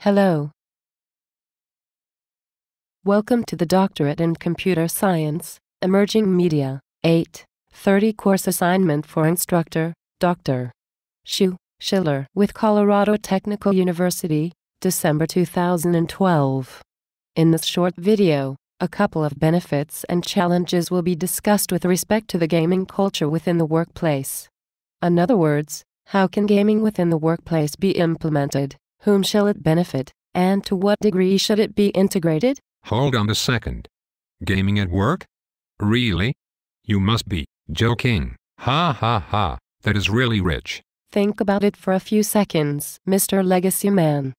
Hello. Welcome to the Doctorate in Computer Science, Emerging Media, 8, 30 course assignment for instructor, Dr. Shu Schiller with Colorado Technical University, December 2012. In this short video, a couple of benefits and challenges will be discussed with respect to the gaming culture within the workplace. In other words, how can gaming within the workplace be implemented? Whom shall it benefit, and to what degree should it be integrated? Hold on a second. Gaming at work? Really? You must be joking. Ha ha ha, that is really rich. Think about it for a few seconds, Mr. Legacy Man.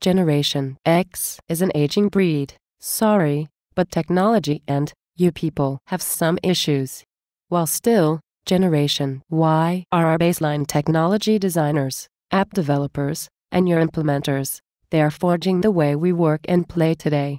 Generation X is an aging breed. Sorry, but technology and you people have some issues. While still generation. Why are our baseline technology designers, app developers, and your implementers? They are forging the way we work and play today.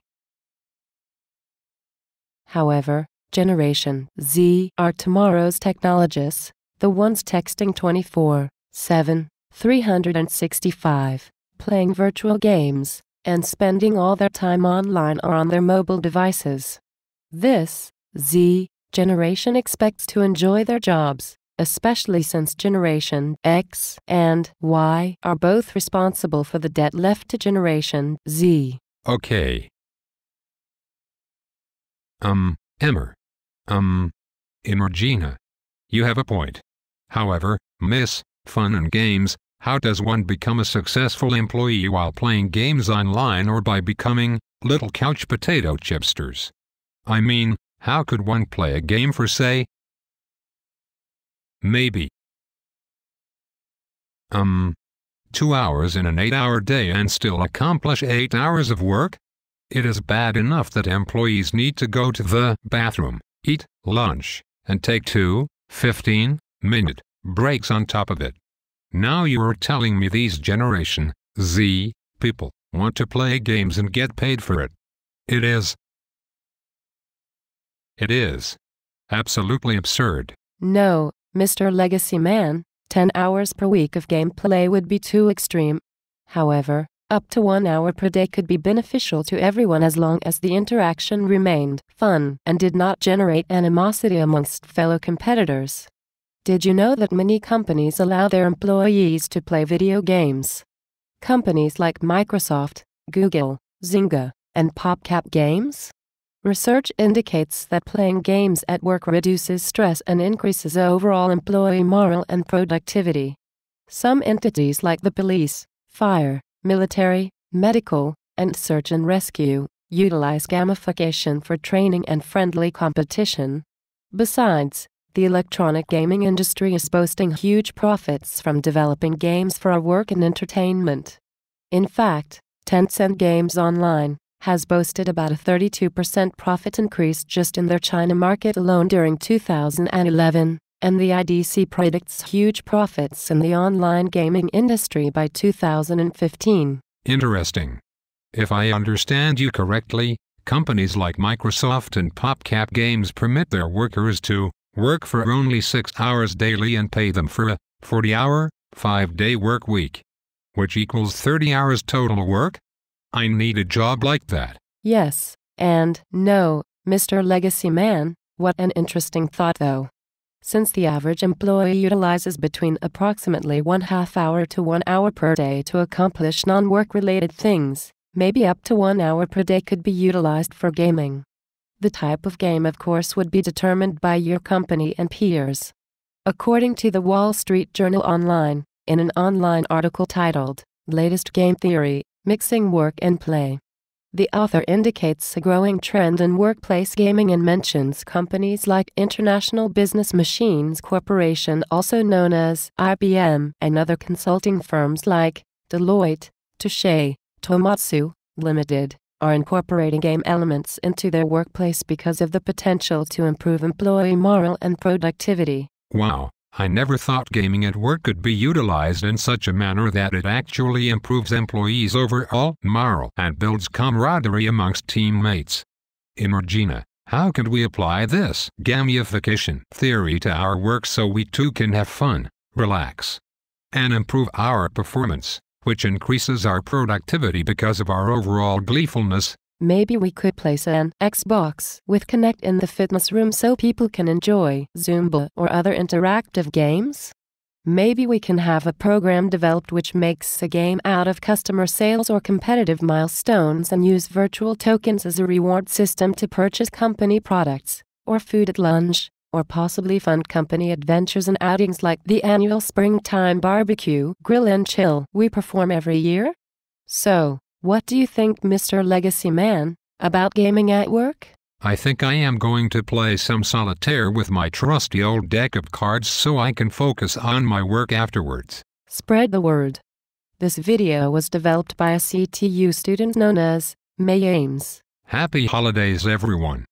However, Generation Z are tomorrow's technologists, the ones texting 24 7, 365, playing virtual games, and spending all their time online or on their mobile devices. This, Z, generation expects to enjoy their jobs, especially since generation X and Y are both responsible for the debt left to generation Z. Okay. Um, Emmer. Um, Emergina. You have a point. However, Miss, Fun and Games, how does one become a successful employee while playing games online or by becoming little couch potato chipsters? I mean, how could one play a game for, say, maybe, um, two hours in an eight hour day and still accomplish eight hours of work? It is bad enough that employees need to go to the bathroom, eat lunch, and take two 15 minute breaks on top of it. Now you are telling me these Generation Z people want to play games and get paid for it. It is it is. Absolutely absurd. No, Mr. Legacy Man, 10 hours per week of gameplay would be too extreme. However, up to one hour per day could be beneficial to everyone as long as the interaction remained fun and did not generate animosity amongst fellow competitors. Did you know that many companies allow their employees to play video games? Companies like Microsoft, Google, Zynga, and PopCap Games Research indicates that playing games at work reduces stress and increases overall employee morale and productivity. Some entities like the police, fire, military, medical, and search and rescue utilize gamification for training and friendly competition. Besides, the electronic gaming industry is boasting huge profits from developing games for our work and entertainment. In fact, Tencent Games Online, has boasted about a 32% profit increase just in their China market alone during 2011, and the IDC predicts huge profits in the online gaming industry by 2015. Interesting. If I understand you correctly, companies like Microsoft and PopCap Games permit their workers to work for only 6 hours daily and pay them for a 40-hour, 5-day work week, which equals 30 hours total work? I need a job like that. Yes, and no, Mr. Legacy Man, what an interesting thought though. Since the average employee utilizes between approximately one half hour to one hour per day to accomplish non work related things, maybe up to one hour per day could be utilized for gaming. The type of game, of course, would be determined by your company and peers. According to the Wall Street Journal Online, in an online article titled, Latest Game Theory mixing work and play. The author indicates a growing trend in workplace gaming and mentions companies like International Business Machines Corporation, also known as IBM, and other consulting firms like Deloitte, Touche, Tomatsu, Limited, are incorporating game elements into their workplace because of the potential to improve employee morale and productivity. Wow. I never thought gaming at work could be utilized in such a manner that it actually improves employees' overall morale and builds camaraderie amongst teammates. Emergina, how can we apply this gamification theory to our work so we too can have fun, relax, and improve our performance, which increases our productivity because of our overall gleefulness, Maybe we could place an Xbox with Kinect in the fitness room so people can enjoy Zumba or other interactive games? Maybe we can have a program developed which makes a game out of customer sales or competitive milestones and use virtual tokens as a reward system to purchase company products, or food at lunch, or possibly fund company adventures and outings like the annual springtime barbecue, grill and chill we perform every year? So, what do you think, Mr. Legacy Man, about gaming at work? I think I am going to play some solitaire with my trusty old deck of cards so I can focus on my work afterwards. Spread the word. This video was developed by a CTU student known as May Ames. Happy holidays everyone.